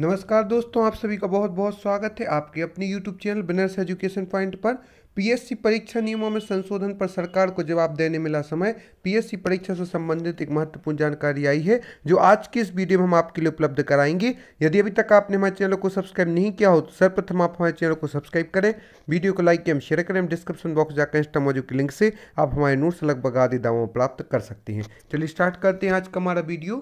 नमस्कार दोस्तों आप सभी का बहुत बहुत स्वागत है आपके अपने YouTube channel Binners education point पर पीएससी परीक्षा नियमों में संशोधन पर सरकार को जवाब देने मिला समय पीएससी परीक्षा से संबंधित एक महत्वपूर्ण जानकारी आई है जो आज की इस वीडियो में हम आपके लिए उपलब्ध कराएंगे यदि अभी तक आपने हमारे चैनल को सब्सक्राइब नहीं किया हो तो सर्वप्रथम आप हमारे चैनल को सब्सक्राइब करें वीडियो को लाइक एवं शेयर करें डिस्क्रिप्शन बॉक्स जाकर इंस्टा मौजूद के लिंक से आप हमारे नोट्स लगभग आदि दावों प्राप्त कर सकते हैं चलिए स्टार्ट करते हैं आज का हमारा वीडियो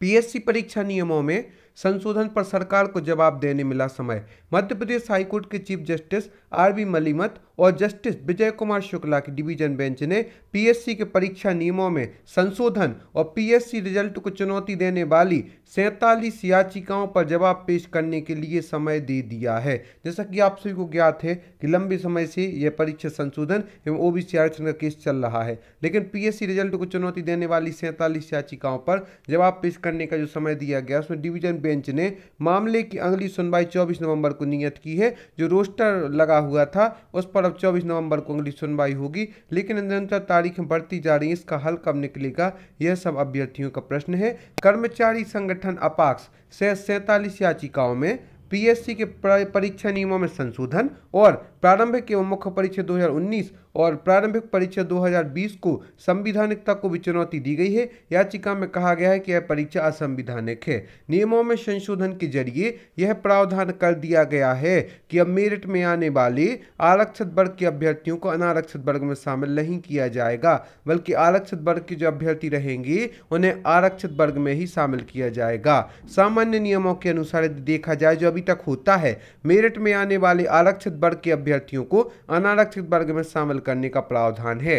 पी परीक्षा नियमों में संशोधन पर सरकार को जवाब देने मिला समय मध्य प्रदेश हाईकोर्ट के chief justice R B Malimath और जस्टिस विजय कुमार शुक्ला की डिवीजन बेंच ने पीएससी के परीक्षा नियमों में संशोधन और पीएससी रिजल्ट को चुनौती देने वाली सैंतालीस याचिकाओं पर जवाब पेश करने के लिए समय दे दिया है जैसा कि आप सभी को ज्ञात है कि लंबे समय से यह परीक्षा संशोधन एवं ओबीसी आरक्षण का केस चल रहा है लेकिन पीएससी रिजल्ट को चुनौती देने वाली सैंतालीस याचिकाओं पर जवाब पेश करने का जो समय दिया गया उसमें डिवीजन बेंच ने मामले की अगली सुनवाई 24 नवंबर को नियत की है जो रोस्टर लगा हुआ था उस पर अब 24 नवंबर को अगली सुनवाई होगी लेकिन निरंतर तारीखें बढ़ती जा रही इसका हल कब निकलेगा यह सब अभ्यर्थियों का प्रश्न है कर्मचारी संगठन अपाक्स से सैतालीस याचिकाओं में पीएससी के परीक्षा नियमों में संशोधन और प्रारंभिक एवं मुख्य परीक्षा 2019 और प्रारंभिक परीक्षा 2020 को संविधानिकता को भी चुनौती दी गई है याचिका में कहा गया है कि यह परीक्षा असंविधानिक है नियमों में संशोधन के जरिए यह प्रावधान कर दिया गया है कि अब मेरिट में आने वाले आरक्षित वर्ग के अभ्यर्थियों को अनारक्षित वर्ग में शामिल नहीं किया जाएगा बल्कि आरक्षित वर्ग के जो अभ्यर्थी रहेंगे उन्हें आरक्षित वर्ग में ही शामिल किया जाएगा सामान्य नियमों के अनुसार देखा जाए जो अभी तक होता है मेरठ में आने वाले आरक्षित वर्ग के अभ्यर्थियों को अनारक्षित वर्ग में शामिल करने का प्रावधान है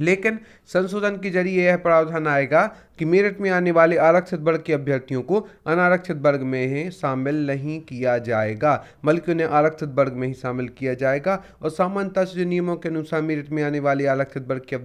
लेकिन संशोधन के जरिए यह प्रावधान आएगा कि मेरठ में आने वाले आरक्षित वर्ग के अभ्यर्थियों को अनारक्षित वर्ग में ही शामिल नहीं किया जाएगा बल्कि उन्हें आरक्षित वर्ग में ही शामिल किया जाएगा और सामान्यता से जो नियमों के अनुसार मेरठ में आने वाले आरक्षित वर्ग के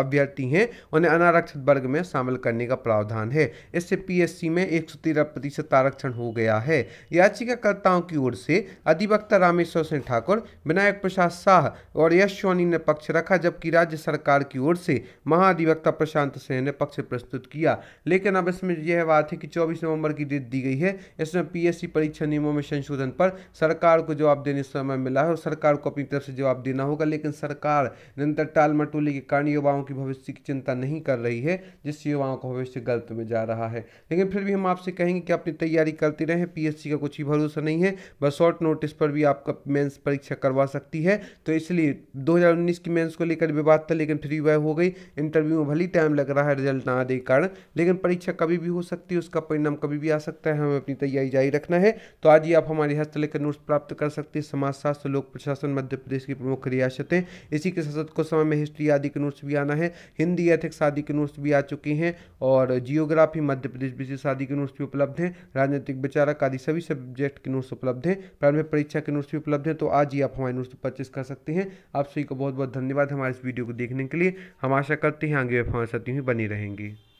अभ्यर्थी हैं उन्हें अनारक्षित वर्ग में शामिल करने का प्रावधान है इससे पी में एक प्रतिशत आरक्षण हो गया है याचिकाकर्ताओं की ओर से अधिवक्ता रामेश्वर सिंह ठाकुर विनायक प्रसाद शाह और यश सोनी ने पक्ष रखा जबकि राज्य सरकार की ओर से महाधिवक्ता प्रशांत सिंह ने पक्ष प्रस्तुत प्रस्तुत किया लेकिन अब इसमें यह बात है कि 24 नवंबर की डेट दी गई है इसमें पीएससी परीक्षा नियमों में संशोधन पर सरकार को जवाब देने समय मिला है और सरकार को अपनी तरफ से जवाब देना होगा लेकिन सरकार निरंतर टाल मटोली के कारण युवाओं की भविष्य की चिंता नहीं कर रही है जिससे युवाओं का भविष्य गलत में जा रहा है लेकिन फिर भी हम आपसे कहेंगे कि अपनी तैयारी करते रहें पी का कुछ ही भरोसा नहीं है बस शॉर्ट नोटिस पर भी आपका मेन्स परीक्षा करवा सकती है तो इसलिए दो की मेन्स को लेकर विवाद था लेकिन फिर वह हो गई इंटरव्यू में भली टाइम लग रहा है रिजल्ट ना देख कारण लेकिन परीक्षा कभी भी हो सकती है उसका परिणाम कभी भी आ सकता है हमें अपनी तैयारी जारी रखना है तो आज ही आप हमारे हस्तलेखन नोट्स प्राप्त कर सकते हैं समाजशास्त्र लोक प्रशासन मध्य प्रदेश की प्रमुख रियासतें इसी के साथ कुछ समय में हिस्ट्री आदि के नोट्स भी आना है हिंदी एथिक्स आदि के नोट्स भी आ चुके हैं और जियोग्राफी मध्य प्रदेश विशेष आदि के नोट्स भी उपलब्ध हैं राजनीतिक विचारक आदि सभी सब्जेक्ट के नोट्स उपलब्ध हैं प्रारंभिक परीक्षा के नोट्स भी उपलब्ध हैं तो आज ही आप हमारे नोट्स परचेस कर सकते हैं आप सभी को बहुत बहुत धन्यवाद हमारे इस वीडियो को देखने के लिए हम आशा करते हैं आगे हमारे साथी ही बनी रहेंगी